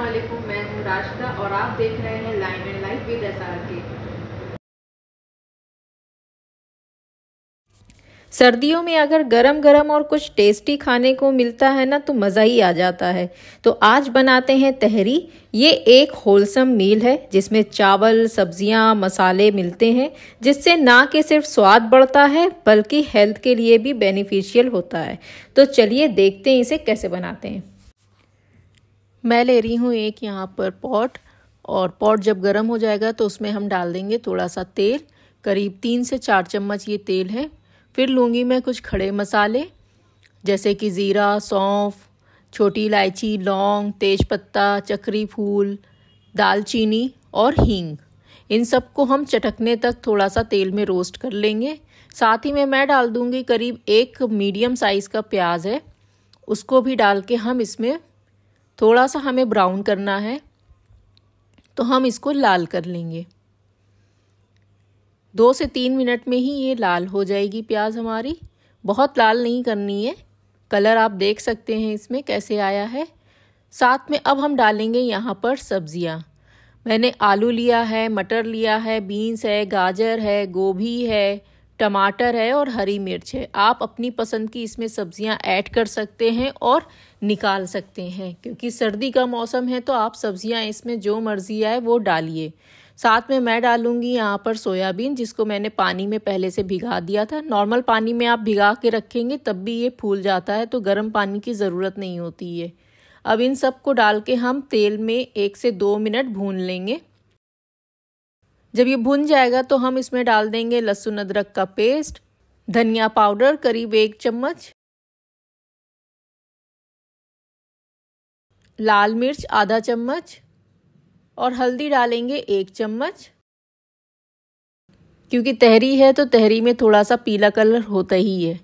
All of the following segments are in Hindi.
असलम मैं हूँ राशिदा और आप देख रहे हैं line and life with S R K सर्दियों में अगर गरम गरम और कुछ टेस्टी खाने को मिलता है ना तो मज़ा ही आ जाता है तो आज बनाते हैं तहरी ये एक होलसम मील है जिसमें चावल सब्जियां मसाले मिलते हैं जिससे ना कि सिर्फ स्वाद बढ़ता है बल्कि हेल्थ के लिए भी बेनिफिशियल होता है तो चलिए देखते हैं इसे कैसे बनाते हैं मैं ले रही हूँ एक यहाँ पर पॉट और पॉट जब गर्म हो जाएगा तो उसमें हम डाल देंगे थोड़ा सा तेल करीब तीन से चार चम्मच ये तेल है फिर लूँगी मैं कुछ खड़े मसाले जैसे कि ज़ीरा सौंफ छोटी इलायची लौंग तेज़पत्ता चक्री फूल दालचीनी और हींग इन सबको हम चटकने तक थोड़ा सा तेल में रोस्ट कर लेंगे साथ ही में मैं डाल दूंगी करीब एक मीडियम साइज़ का प्याज है उसको भी डाल के हम इसमें थोड़ा सा हमें ब्राउन करना है तो हम इसको लाल कर लेंगे दो से तीन मिनट में ही ये लाल हो जाएगी प्याज हमारी बहुत लाल नहीं करनी है कलर आप देख सकते हैं इसमें कैसे आया है साथ में अब हम डालेंगे यहाँ पर सब्जियाँ मैंने आलू लिया है मटर लिया है बीन्स है गाजर है गोभी है टमाटर है और हरी मिर्च है आप अपनी पसंद की इसमें सब्जियां ऐड कर सकते हैं और निकाल सकते हैं क्योंकि सर्दी का मौसम है तो आप सब्जियां इसमें जो मर्जी आए वो डालिए साथ में मैं डालूंगी यहाँ पर सोयाबीन जिसको मैंने पानी में पहले से भिगा दिया था नॉर्मल पानी में आप भिगा के रखेंगे तब भी ये फूल जाता है तो गर्म पानी की ज़रूरत नहीं होती है अब इन सब को डाल के हम तेल में एक से दो मिनट भून लेंगे जब ये भुन जाएगा तो हम इसमें डाल देंगे लहसुन अदरक का पेस्ट धनिया पाउडर करीब एक चम्मच लाल मिर्च आधा चम्मच और हल्दी डालेंगे एक चम्मच क्योंकि तहरी है तो तहरी में थोड़ा सा पीला कलर होता ही है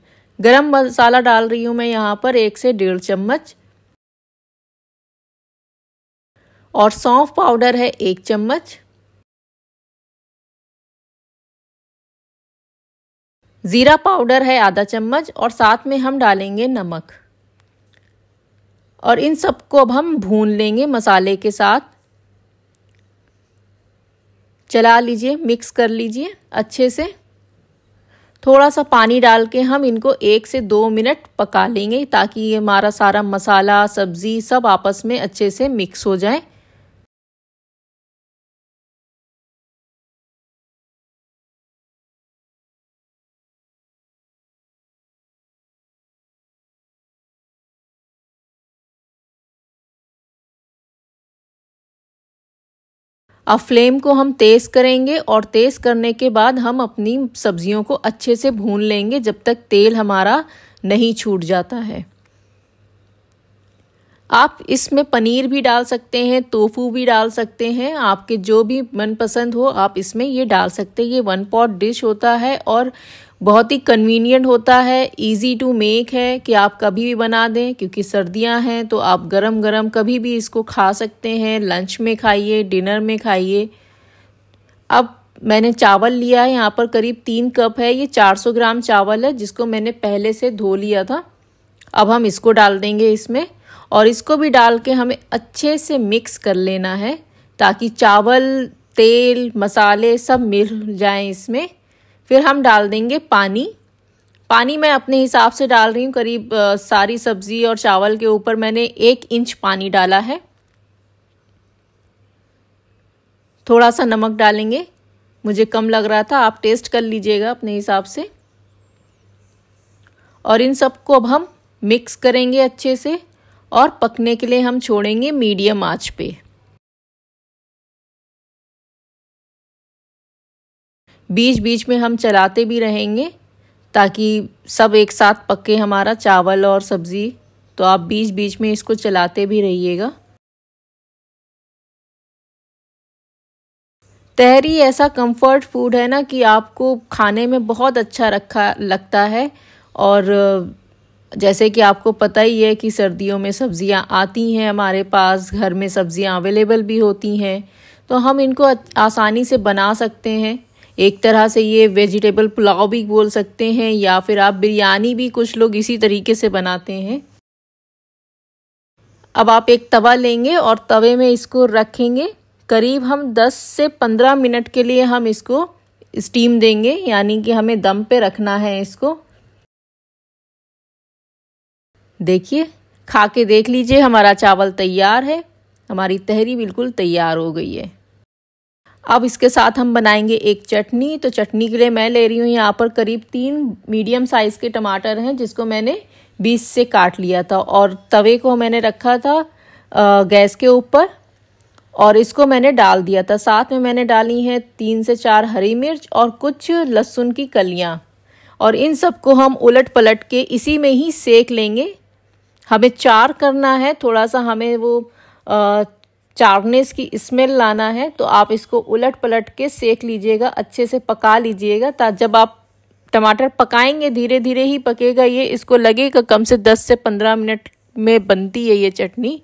गरम मसाला डाल रही हूँ मैं यहाँ पर एक से डेढ़ चम्मच और सौंफ पाउडर है एक चम्मच ज़ीरा पाउडर है आधा चम्मच और साथ में हम डालेंगे नमक और इन सबको अब हम भून लेंगे मसाले के साथ चला लीजिए मिक्स कर लीजिए अच्छे से थोड़ा सा पानी डाल के हम इनको एक से दो मिनट पका लेंगे ताकि ये हमारा सारा मसाला सब्ज़ी सब आपस में अच्छे से मिक्स हो जाए अब फ्लेम को हम तेज़ करेंगे और तेज़ करने के बाद हम अपनी सब्जियों को अच्छे से भून लेंगे जब तक तेल हमारा नहीं छूट जाता है आप इसमें पनीर भी डाल सकते हैं तोफू भी डाल सकते हैं आपके जो भी मनपसंद हो आप इसमें ये डाल सकते हैं ये वन पॉट डिश होता है और बहुत ही कन्वीनियंट होता है इजी टू मेक है कि आप कभी भी बना दें क्योंकि सर्दियां हैं तो आप गरम गरम कभी भी इसको खा सकते हैं लंच में खाइए डिनर में खाइए अब मैंने चावल लिया है यहाँ पर करीब तीन कप है ये 400 ग्राम चावल है जिसको मैंने पहले से धो लिया था अब हम इसको डाल देंगे इसमें और इसको भी डाल के हमें अच्छे से मिक्स कर लेना है ताकि चावल तेल मसाले सब मिल जाए इसमें फिर हम डाल देंगे पानी पानी मैं अपने हिसाब से डाल रही हूँ करीब सारी सब्ज़ी और चावल के ऊपर मैंने एक इंच पानी डाला है थोड़ा सा नमक डालेंगे मुझे कम लग रहा था आप टेस्ट कर लीजिएगा अपने हिसाब से और इन सबको अब हम मिक्स करेंगे अच्छे से और पकने के लिए हम छोड़ेंगे मीडियम आंच पे बीच बीच में हम चलाते भी रहेंगे ताकि सब एक साथ पके हमारा चावल और सब्ज़ी तो आप बीच बीच में इसको चलाते भी रहिएगा तहरी ऐसा कंफर्ट फूड है ना कि आपको खाने में बहुत अच्छा रखा लगता है और जैसे कि आपको पता ही है कि सर्दियों में सब्ज़ियां आती हैं हमारे पास घर में सब्ज़ियां अवेलेबल भी होती हैं तो हम इनको आसानी से बना सकते हैं एक तरह से ये वेजिटेबल पुलाव भी बोल सकते हैं या फिर आप बिरयानी भी कुछ लोग इसी तरीके से बनाते हैं अब आप एक तवा लेंगे और तवे में इसको रखेंगे करीब हम 10 से 15 मिनट के लिए हम इसको स्टीम देंगे यानी कि हमें दम पे रखना है इसको देखिए खा के देख लीजिए हमारा चावल तैयार है हमारी तहरी बिल्कुल तैयार हो गई है अब इसके साथ हम बनाएंगे एक चटनी तो चटनी के लिए मैं ले रही हूँ यहाँ पर करीब तीन मीडियम साइज़ के टमाटर हैं जिसको मैंने बीस से काट लिया था और तवे को मैंने रखा था गैस के ऊपर और इसको मैंने डाल दिया था साथ में मैंने डाली है तीन से चार हरी मिर्च और कुछ लहसुन की कलियाँ और इन सबको हम उलट पलट के इसी में ही सेक लेंगे हमें चार करना है थोड़ा सा हमें वो चार्गनेस की स्मेल लाना है तो आप इसको उलट पलट के सेक लीजिएगा अच्छे से पका लीजिएगा ता जब आप टमाटर पकाएंगे धीरे धीरे ही पकेगा ये इसको लगेगा कम से दस से पंद्रह मिनट में बनती है ये चटनी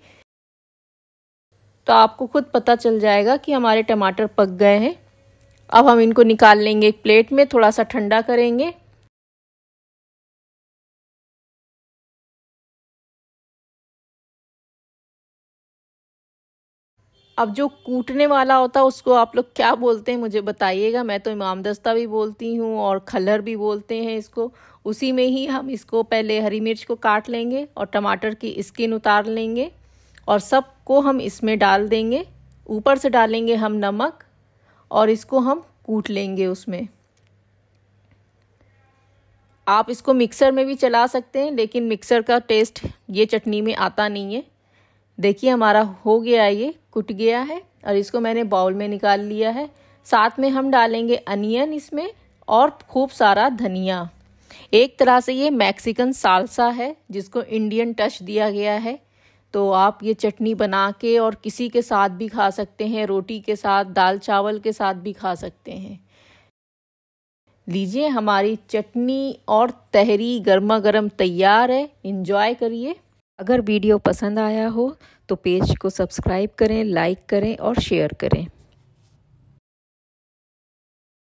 तो आपको खुद पता चल जाएगा कि हमारे टमाटर पक गए हैं अब हम इनको निकाल लेंगे एक प्लेट में थोड़ा सा ठंडा करेंगे अब जो कूटने वाला होता है उसको आप लोग क्या बोलते हैं मुझे बताइएगा मैं तो इमाम दस्ता भी बोलती हूँ और खलर भी बोलते हैं इसको उसी में ही हम इसको पहले हरी मिर्च को काट लेंगे और टमाटर की स्किन उतार लेंगे और सबको हम इसमें डाल देंगे ऊपर से डालेंगे हम नमक और इसको हम कूट लेंगे उसमें आप इसको मिक्सर में भी चला सकते हैं लेकिन मिक्सर का टेस्ट ये चटनी में आता नहीं है देखिए हमारा हो गया ये कुट गया है और इसको मैंने बाउल में निकाल लिया है साथ में हम डालेंगे अनियन इसमें और खूब सारा धनिया एक तरह से ये मैक्सिकन सालसा है जिसको इंडियन टच दिया गया है तो आप ये चटनी बना के और किसी के साथ भी खा सकते हैं रोटी के साथ दाल चावल के साथ भी खा सकते हैं लीजिए हमारी चटनी और तहरी गर्मा गर्म तैयार है इन्जॉय करिए अगर वीडियो पसंद आया हो तो पेज को सब्सक्राइब करें लाइक करें और शेयर करें